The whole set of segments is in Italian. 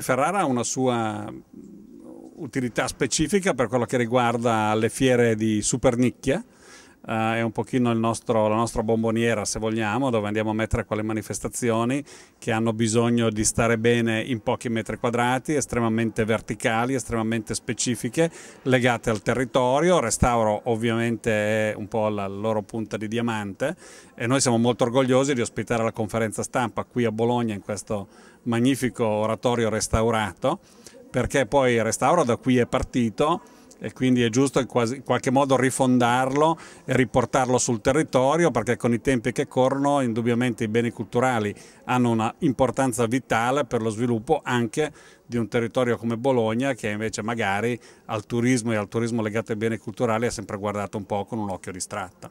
Ferrara ha una sua mm, utilità specifica per quello che riguarda le fiere di super nicchia uh, è un pochino nostro, la nostra bomboniera se vogliamo, dove andiamo a mettere quelle manifestazioni che hanno bisogno di stare bene in pochi metri quadrati, estremamente verticali, estremamente specifiche, legate al territorio, restauro ovviamente è un po' la loro punta di diamante e noi siamo molto orgogliosi di ospitare la conferenza stampa qui a Bologna in questo magnifico oratorio restaurato perché poi il restauro da qui è partito e quindi è giusto quasi, in qualche modo rifondarlo e riportarlo sul territorio perché con i tempi che corrono indubbiamente i beni culturali hanno una importanza vitale per lo sviluppo anche di un territorio come Bologna che invece magari al turismo e al turismo legato ai beni culturali è sempre guardato un po' con un occhio distratto.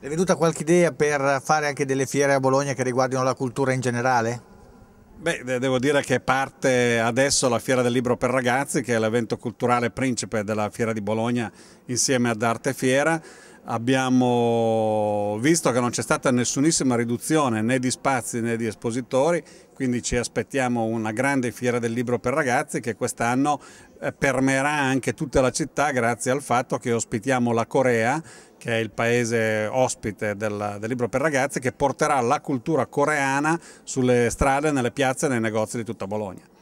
È venuta qualche idea per fare anche delle fiere a Bologna che riguardino la cultura in generale? Beh, devo dire che parte adesso la Fiera del Libro per Ragazzi, che è l'evento culturale principe della Fiera di Bologna insieme ad Arte Fiera. Abbiamo visto che non c'è stata nessunissima riduzione né di spazi né di espositori, quindi ci aspettiamo una grande fiera del libro per ragazzi che quest'anno eh, permerà anche tutta la città grazie al fatto che ospitiamo la Corea, che è il paese ospite del, del libro per ragazzi, che porterà la cultura coreana sulle strade, nelle piazze e nei negozi di tutta Bologna.